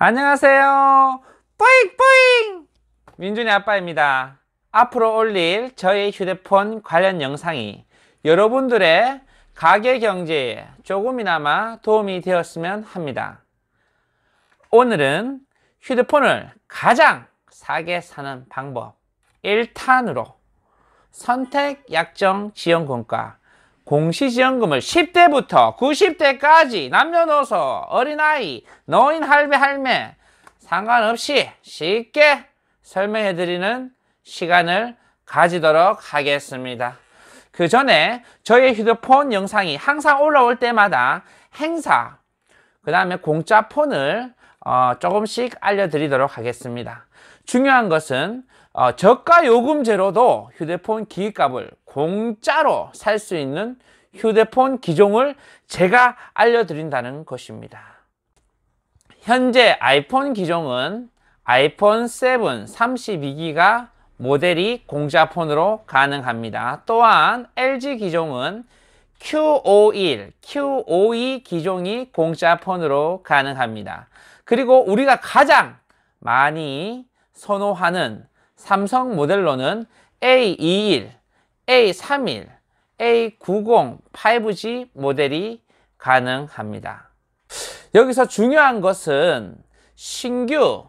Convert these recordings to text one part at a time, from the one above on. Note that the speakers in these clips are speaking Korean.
안녕하세요 뿌잉 뿌잉 민준이 아빠입니다 앞으로 올릴 저의 휴대폰 관련 영상이 여러분들의 가계 경제에 조금이나마 도움이 되었으면 합니다 오늘은 휴대폰을 가장 싸게 사는 방법 1탄으로 선택 약정 지원금과 공시지원금을 10대부터 90대까지 남녀노소 어린아이 노인 할배 할매 상관없이 쉽게 설명해 드리는 시간을 가지도록 하겠습니다. 그 전에 저희 휴대폰 영상이 항상 올라올 때마다 행사 그 다음에 공짜 폰을 어, 조금씩 알려드리도록 하겠습니다. 중요한 것은 어, 저가 요금제로도 휴대폰 기기값을 공짜로 살 수 있는 휴대폰 기종을 제가 알려드린다는 것입니다. 현재 아이폰 기종은 아이폰 7 32기가 모델이 공짜폰으로 가능합니다. 또한 LG 기종은 Q51, Q52 기종이 공짜폰으로 가능합니다. 그리고 우리가 가장 많이 선호하는 삼성 모델로는 A21, A31, A90 5G 모델이 가능합니다. 여기서 중요한 것은 신규,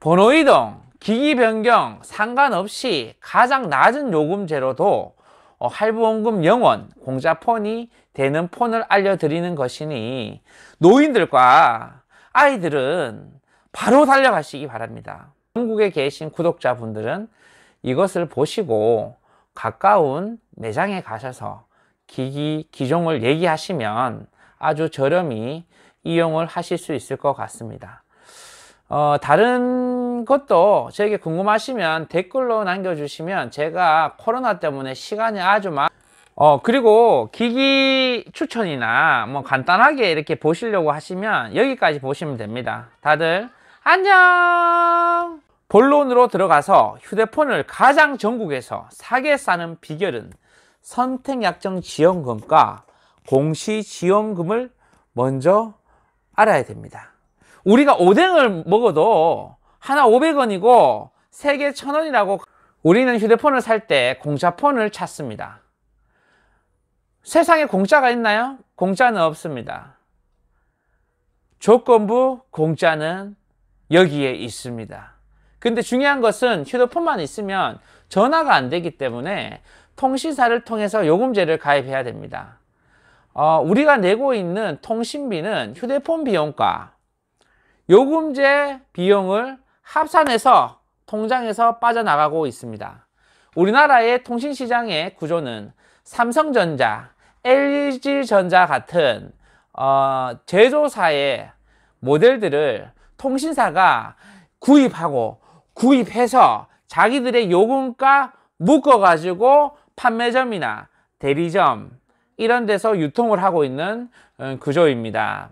번호 이동, 기기 변경 상관없이 가장 낮은 요금제로도 어, 할부원금 영원 공자폰이 되는 폰을 알려드리는 것이니 노인들과 아이들은 바로 달려가시기 바랍니다. 한국에 계신 구독자분들은 이것을 보시고 가까운 매장에 가셔서 기기, 기종을 얘기하시면 아주 저렴히 이용을 하실 수 있을 것 같습니다. 어, 다른 것도 저에게 궁금하시면 댓글로 남겨주시면 제가 코로나 때문에 시간이 아주 많, 어, 그리고 기기 추천이나 뭐 간단하게 이렇게 보시려고 하시면 여기까지 보시면 됩니다. 다들 안녕! 본론으로 들어가서 휴대폰을 가장 전국에서 사게 싸는 비결은 선택약정 지원금과 공시지원금을 먼저 알아야 됩니다. 우리가 오뎅을 먹어도 하나 500원이고 세 개 1000원이라고 우리는 휴대폰을 살 때 공짜폰을 찾습니다. 세상에 공짜가 있나요? 공짜는 없습니다. 조건부 공짜는 여기에 있습니다. 근데 중요한 것은 휴대폰만 있으면 전화가 안 되기 때문에 통신사를 통해서 요금제를 가입해야 됩니다. 어, 우리가 내고 있는 통신비는 휴대폰 비용과 요금제 비용을 합산해서 통장에서 빠져나가고 있습니다. 우리나라의 통신시장의 구조는 삼성전자, LG전자 같은 어, 제조사의 모델들을 통신사가 구입하고 구입해서 자기들의 요금과 묶어가지고 판매점이나 대리점 이런 데서 유통을 하고 있는 어, 구조입니다.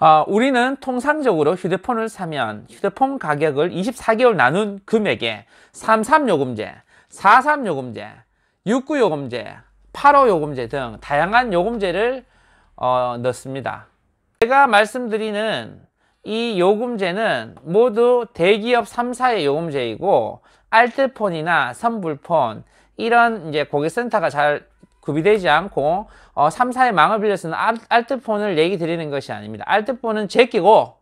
어, 우리는 통상적으로 휴대폰을 사면 휴대폰 가격을 24개월 나눈 금액에 33요금제, 43요금제, 69요금제, 85요금제 등 다양한 요금제를 어, 넣습니다. 제가 말씀드리는 이 요금제는 모두 대기업 3사의 요금제이고 알뜰폰이나 선불폰 이런 이제 고객센터가 잘 구비되지 않고 어, 3사의 망을 빌려 서는 알, 알뜰폰을 얘기 드리는 것이 아닙니다. 알뜰폰은 제끼고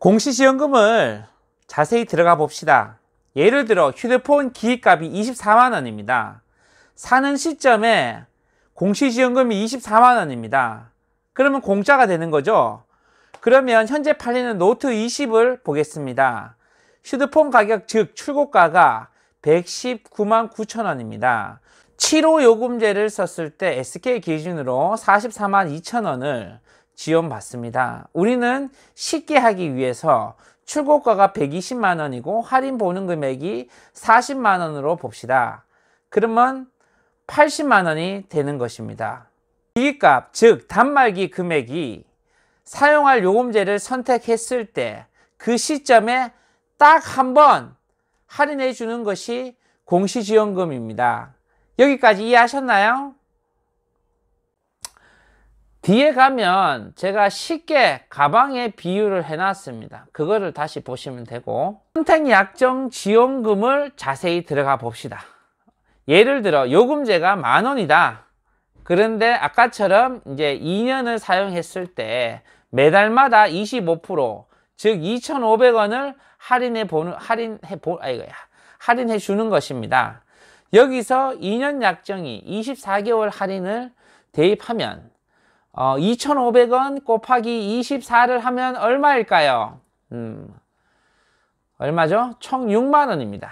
공시지원금을 자세히 들어가 봅시다. 예를 들어 휴대폰 기기값이 24만원입니다. 사는 시점에 공시지원금이 24만원입니다. 그러면 공짜가 되는 거죠. 그러면 현재 팔리는 노트 20을 보겠습니다. 휴대폰 가격 즉 출고가가 119만 9천원입니다. 7호 요금제를 썼을 때 SK 기준으로 44만 2천원을 지원받습니다. 우리는 쉽게 하기 위해서 출고가가 120만원이고 할인 보는 금액이 40만원으로 봅시다. 그러면 80만원이 되는 것입니다. 기기값 즉 단말기 금액이 사용할 요금제를 선택했을 때 그 시점에 딱 한 번 할인해 주는 것이 공시지원금입니다. 여기까지 이해하셨나요? 뒤에 가면 제가 쉽게 가방에 비유를 해놨습니다. 그거를 다시 보시면 되고 선택약정지원금을 자세히 들어가 봅시다. 예를 들어 요금제가 만원이다. 그런데 아까처럼 이제 2년을 사용했을 때 매달마다 25%즉 2,500원을 할인해 보는 할인해 보 아이고야 할인해 주는 것입니다. 여기서 2년 약정이 24개월 할인을 대입하면 어, 2,500원 곱하기 24를 하면 얼마일까요? 음, 얼마죠? 총 6만원입니다.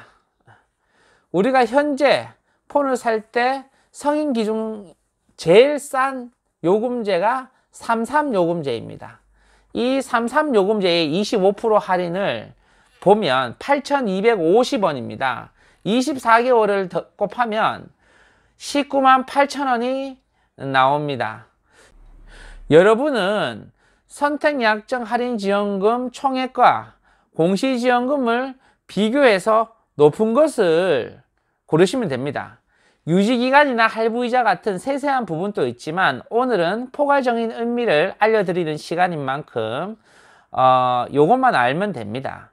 우리가 현재 폰을 살 때 성인 기준 제일 싼 요금제가 33요금제입니다. 이 33요금제의 25% 할인을 보면 8,250원입니다. 24개월을 더 곱하면 19만 8천원이 나옵니다. 여러분은 선택약정 할인지원금 총액과 공시지원금을 비교해서 높은 것을 고르시면 됩니다. 유지기간이나 할부이자 같은 세세한 부분도 있지만 오늘은 포괄적인 의미를 알려드리는 시간인 만큼 어, 요것만 알면 됩니다.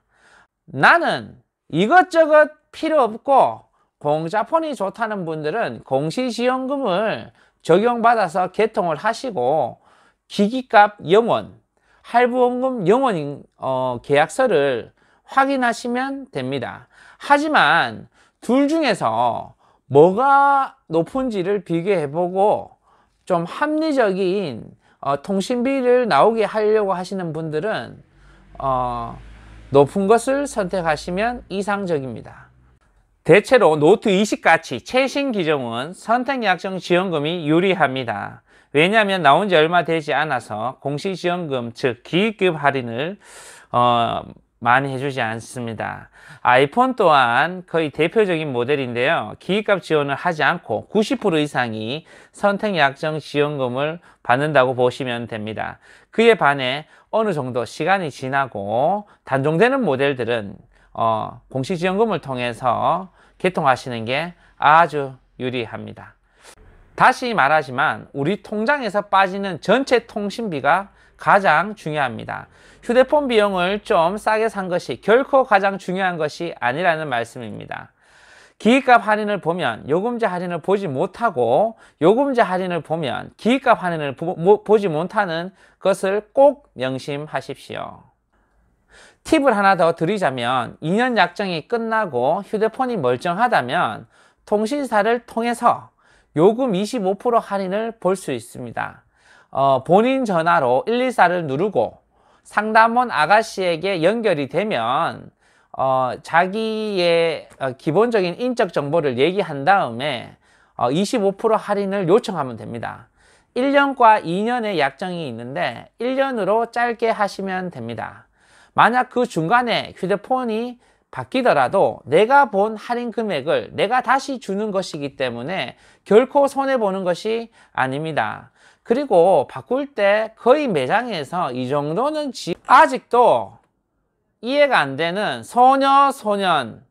나는 이것저것 필요 없고 공자폰이 좋다는 분들은 공시지원금을 적용받아서 개통을 하시고 기기값 영원, 할부원금 영원 어, 계약서를 확인하시면 됩니다. 하지만 둘 중에서 뭐가 높은지를 비교해보고 좀 합리적인 어, 통신비를 나오게 하려고 하시는 분들은 어, 높은 것을 선택하시면 이상적입니다. 대체로 노트 20같이 최신 기종은 선택약정 지원금이 유리합니다. 왜냐하면 나온 지 얼마 되지 않아서 공시지원금 즉 기입금 할인을 어, 많이 해주지 않습니다. 아이폰 또한 거의 대표적인 모델인데요. 기기값 지원을 하지 않고 90% 이상이 선택약정 지원금을 받는다고 보시면 됩니다. 그에 반해 어느 정도 시간이 지나고 단종되는 모델들은 어, 공식지원금을 통해서 개통하시는 게 아주 유리합니다. 다시 말하지만 우리 통장에서 빠지는 전체 통신비가 가장 중요합니다. 휴대폰 비용을 좀 싸게 산 것이 결코 가장 중요한 것이 아니라는 말씀입니다. 기기값 할인을 보면 요금제 할인을 보지 못하고 요금제 할인을 보면 기기값 할인을 보, 지 못하는 것을 꼭 명심하십시오. 팁을 하나 더 드리자면 2년 약정이 끝나고 휴대폰이 멀쩡하다면 통신사를 통해서 요금 25% 할인을 볼 수 있습니다. 어, 본인 전화로 114를 누르고 상담원 아가씨에게 연결이 되면 어, 자기의 어, 기본적인 인적 정보를 얘기한 다음에 어, 25% 할인을 요청하면 됩니다. 1년과 2년의 약정이 있는데 1년으로 짧게 하시면 됩니다. 만약 그 중간에 휴대폰이 바뀌더라도 내가 본 할인 금액을 내가 다시 주는 것이기 때문에 결코 손해보는 것이 아닙니다. 그리고 바꿀 때 거의 매장에서 이 정도는 지... 아직도 이해가 안 되는 소녀, 소년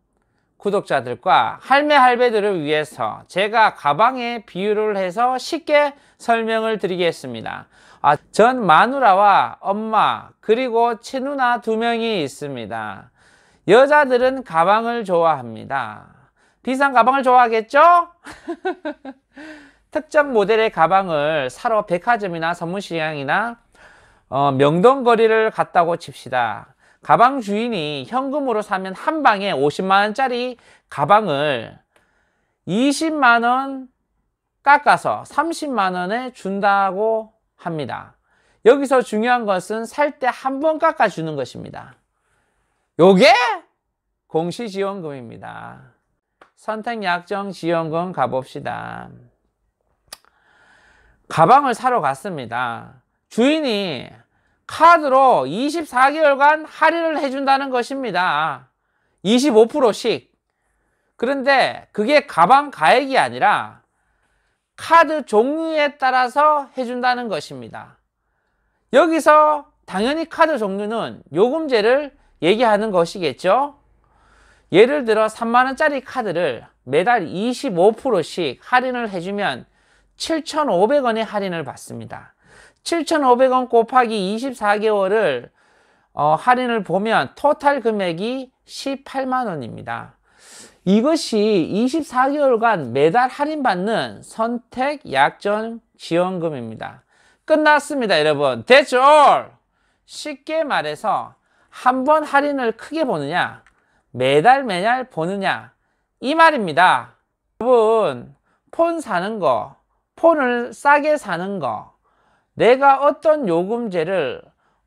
구독자들과 할매, 할배들을 위해서 제가 가방에 비유를 해서 쉽게 설명을 드리겠습니다. 아, 전 마누라와 엄마 그리고 친누나 두 명이 있습니다. 여자들은 가방을 좋아합니다. 비싼 가방을 좋아하겠죠? 특정 모델의 가방을 사러 백화점이나 선물시장이나 어, 명동거리를 갔다고 칩시다. 가방 주인이 현금으로 사면 한 방에 50만원짜리 가방을 20만원 깎아서 30만원에 준다고 합니다. 여기서 중요한 것은 살 때 한 번 깎아주는 것입니다. 요게 공시지원금입니다. 선택약정지원금 가봅시다. 가방을 사러 갔습니다. 주인이 카드로 24개월간 할인을 해준다는 것입니다. 25%씩. 그런데 그게 가방 가액이 아니라 카드 종류에 따라서 해준다는 것입니다. 여기서 당연히 카드 종류는 요금제를 얘기하는 것이겠죠. 예를 들어 3만원짜리 카드를 매달 25%씩 할인을 해주면 7,500원의 할인을 받습니다. 7,500원 곱하기 24개월을 어, 할인을 보면 토탈 금액이 18만 원입니다. 이것이 24개월간 매달 할인받는 선택 약정 지원금입니다. 끝났습니다, 여러분. That's all. 쉽게 말해서 한 번 할인을 크게 보느냐, 매달 매달 보느냐 이 말입니다. 여러분, 폰 사는 거 폰을 싸게 사는 거 내가 어떤 요금제를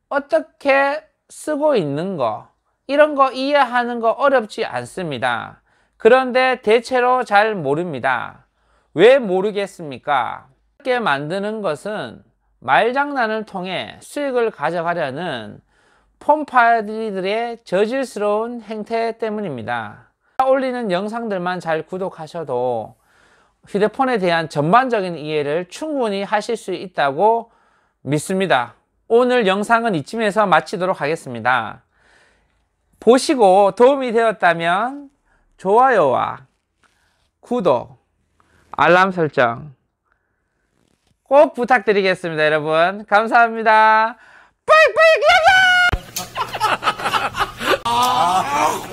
어떻게 쓰고 있는 거 이런 거 이해하는 거 어렵지 않습니다. 그런데 대체로 잘 모릅니다. 왜 모르겠습니까? 쉽게 만드는 것은 말장난을 통해 수익을 가져가려는 폼파들의 저질스러운 행태 때문입니다. 올리는 영상들만 잘 구독하셔도 휴대폰에 대한 전반적인 이해를 충분히 하실 수 있다고 믿습니다. 오늘 영상은 이쯤에서 마치도록 하겠습니다. 보시고 도움이 되었다면 좋아요와 구독, 알람 설정 꼭 부탁드리겠습니다, 여러분. 감사합니다. 빠이빠이 기억